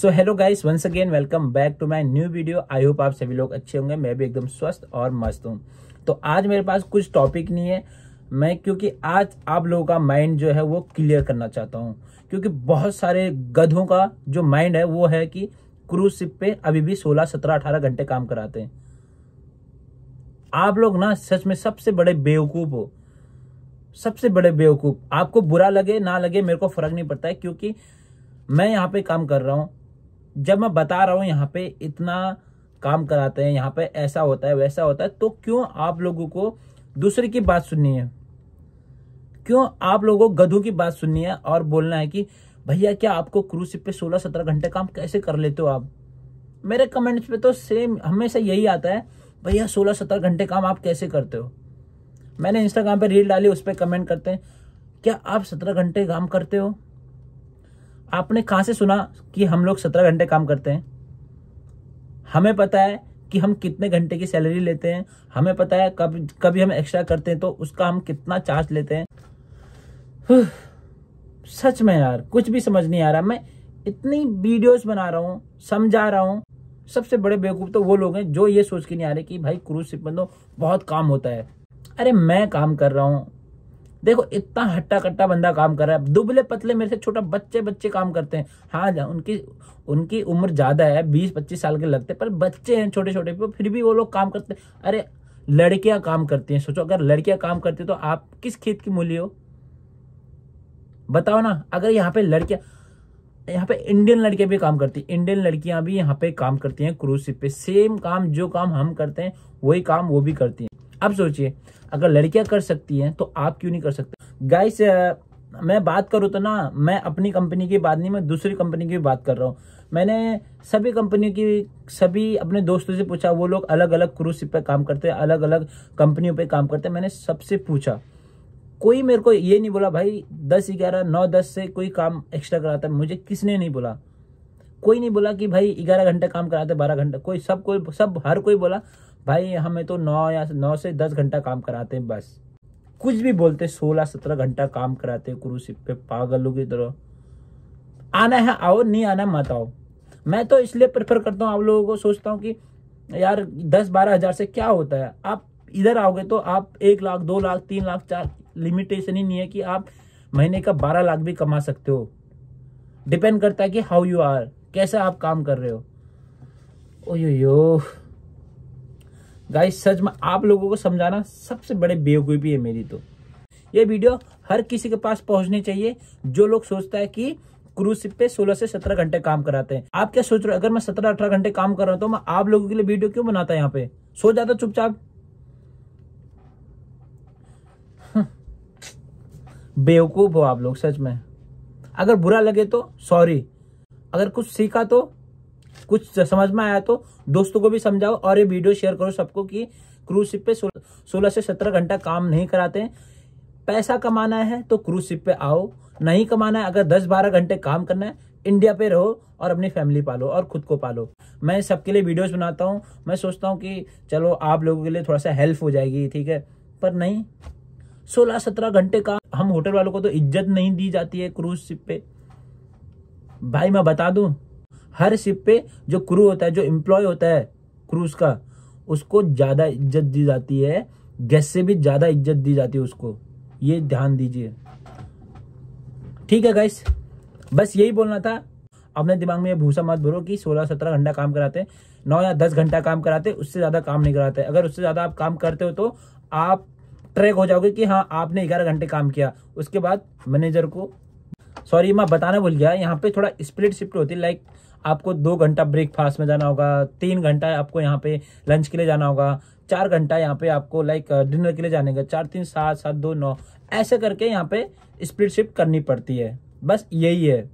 So hello guys once again welcome back to my new video I hope आप सभी लोग अच्छे होंगे मैं भी एकदम स्वस्थ और मस्त हूँ तो आज मेरे पास कुछ टॉपिक नहीं है मैं क्योंकि आज आप लोगों का माइंड जो है वो क्लियर करना चाहता हूँ क्योंकि बहुत सारे गधों का जो माइंड है वो है कि क्रूज शिप पे अभी भी सोलह सत्रह अठारह घंटे काम कराते हैं आप लोग ना सच में सबसे बड़े बेवकूफ हो सबसे बड़े बेवकूफ आपको बुरा लगे ना लगे मेरे को फर्क नहीं पड़ता है क्योंकि मैं यहाँ पे काम कर रहा हूँ जब मैं बता रहा हूँ यहाँ पे इतना काम कराते हैं यहाँ पे ऐसा होता है वैसा होता है तो क्यों आप लोगों को दूसरे की बात सुननी है क्यों आप लोगों को गधों की बात सुननी है और बोलना है कि भैया क्या आपको क्रूज शिप पे सोलह सत्रह घंटे काम कैसे कर लेते हो आप मेरे कमेंट्स पे तो सेम हमेशा यही आता है भैया सोलह सत्रह घंटे काम आप कैसे करते हो मैंने इंस्टाग्राम पे रील डाली उस पर कमेंट करते हैं क्या आप सत्रह घंटे काम करते हो आपने कहा से सुना कि हम लोग सत्रह घंटे काम करते हैं हमें पता है कि हम कितने घंटे की सैलरी लेते हैं हमें पता है कभी कभी हम एक्स्ट्रा करते हैं तो उसका हम कितना चार्ज लेते हैं सच में यार कुछ भी समझ नहीं आ रहा मैं इतनी वीडियोस बना रहा हूँ समझा रहा हूँ सबसे बड़े बेवकूफ़ तो वो लोग हैं जो ये सोच के नहीं आ रहे कि भाई क्रूज शिप में तो बहुत काम होता है अरे मैं काम कर रहा हूँ देखो इतना हट्टा कट्टा बंदा काम कर रहा है दुबले पतले मेरे से छोटा बच्चे बच्चे काम करते हैं हाँ, हाँ उनकी उनकी उम्र ज़्यादा है बीस पच्चीस साल के लगते पर बच्चे हैं छोटे छोटे पर फिर भी वो लोग काम करते हैं अरे लड़कियां काम करती हैं सोचो अगर लड़कियां काम करती हैं तो आप किस खेत की मूली हो बताओ ना अगर यहाँ पे लड़कियां यहाँ पे इंडियन लड़कियां भी काम करती हैं इंडियन लड़कियां भी यहाँ पे काम करती हैं क्रूज शिप पे सेम काम जो काम हम करते हैं वही काम वो भी करती हैं अब सोचिए अगर लड़कियां कर सकती हैं तो आप क्यों नहीं कर सकते गाइस मैं बात करूँ तो ना मैं अपनी कंपनी की बात नहीं मैं दूसरी कंपनी की बात कर रहा हूँ मैंने सभी कंपनियों की सभी अपने दोस्तों से पूछा वो लोग अलग अलग क्रूज पर काम करते हैं अलग अलग कंपनियों पे काम करते हैं मैंने सबसे पूछा कोई मेरे को ये नहीं बोला भाई दस ग्यारह नौ दस से कोई काम एक्स्ट्रा कराता मुझे किसने नहीं बोला कोई नहीं बोला कि भाई ग्यारह घंटे काम कराते बारह घंटे कोई सब कोई सब हर कोई बोला भाई हमें तो नौ या नौ से दस घंटा काम कराते हैं बस कुछ भी बोलते सोलह सत्रह घंटा काम कराते क्रूसिप पे पागलों की तरह आना है आओ नहीं आना मत आओ मैं तो इसलिए प्रेफर करता हूँ आप लोगों को सोचता हूँ कि यार दस बारह हजार से क्या होता है आप इधर आओगे तो आप एक लाख दो लाख तीन लाख चार लिमिटेशन ही नहीं है कि आप महीने का बारह लाख भी कमा सकते हो डिपेंड करता है कि हाउ यू आर कैसे आप काम कर रहे हो ओ यो, यो। गाइस सच में आप लोगों को समझाना सबसे बड़े बेवकूफ़ी है मेरी तो ये वीडियो हर किसी के पास पहुंचनी चाहिए जो लोग सोचता है कि क्रूज शिप पे 16 से 17 घंटे काम कराते हैं आप क्या सोच रहे हो अगर मैं 17 अठारह घंटे काम कर रहा हूं तो मैं आप लोगों के लिए वीडियो क्यों बनाता यहाँ पे सो जाता चुपचाप हम्म। बेवकूफ हो आप लोग सच में अगर बुरा लगे तो सॉरी अगर कुछ सीखा तो कुछ समझ में आया तो दोस्तों को भी समझाओ और ये वीडियो शेयर करो सबको कि क्रूज शिप पे सोलह से सत्रह घंटा काम नहीं कराते हैं पैसा कमाना है तो क्रूज शिप पे आओ नहीं कमाना है अगर दस बारह घंटे काम करना है इंडिया पे रहो और अपनी फैमिली पालो और खुद को पालो मैं सबके लिए वीडियोस बनाता हूँ मैं सोचता हूँ कि चलो आप लोगों के लिए थोड़ा सा हेल्प हो जाएगी ठीक है पर नहीं सोलह सत्रह घंटे का हम होटल वालों को तो इज्जत नहीं दी जाती है क्रूज शिप पे भाई मैं बता दू हर शिप पे जो क्रू होता है जो एम्प्लॉय होता है क्रूज का उसको ज़्यादा इज्जत दी जाती है गेस्ट से भी ज़्यादा इज्जत दी जाती है उसको ये ध्यान दीजिए ठीक है गैस बस यही बोलना था अपने दिमाग में ये भूसा मत भरो कि 16-17 घंटा काम कराते हैं नौ या 10 घंटा काम कराते हैं उससे ज़्यादा काम नहीं कराते अगर उससे ज़्यादा आप काम करते हो तो आप ट्रैक हो जाओगे कि हाँ आपने ग्यारह घंटे काम किया उसके बाद मैनेजर को सॉरी मैं बताना भूल गया यहाँ पे थोड़ा स्प्लिट शिफ्ट होती है लाइक आपको दो घंटा ब्रेकफास्ट में जाना होगा तीन घंटा आपको यहाँ पे लंच के लिए जाना होगा चार घंटा यहाँ पे आपको लाइक डिनर के लिए जाने का चार तीन सात सात दो नौ ऐसे करके यहाँ पे स्प्लिट शिफ्ट करनी पड़ती है बस यही है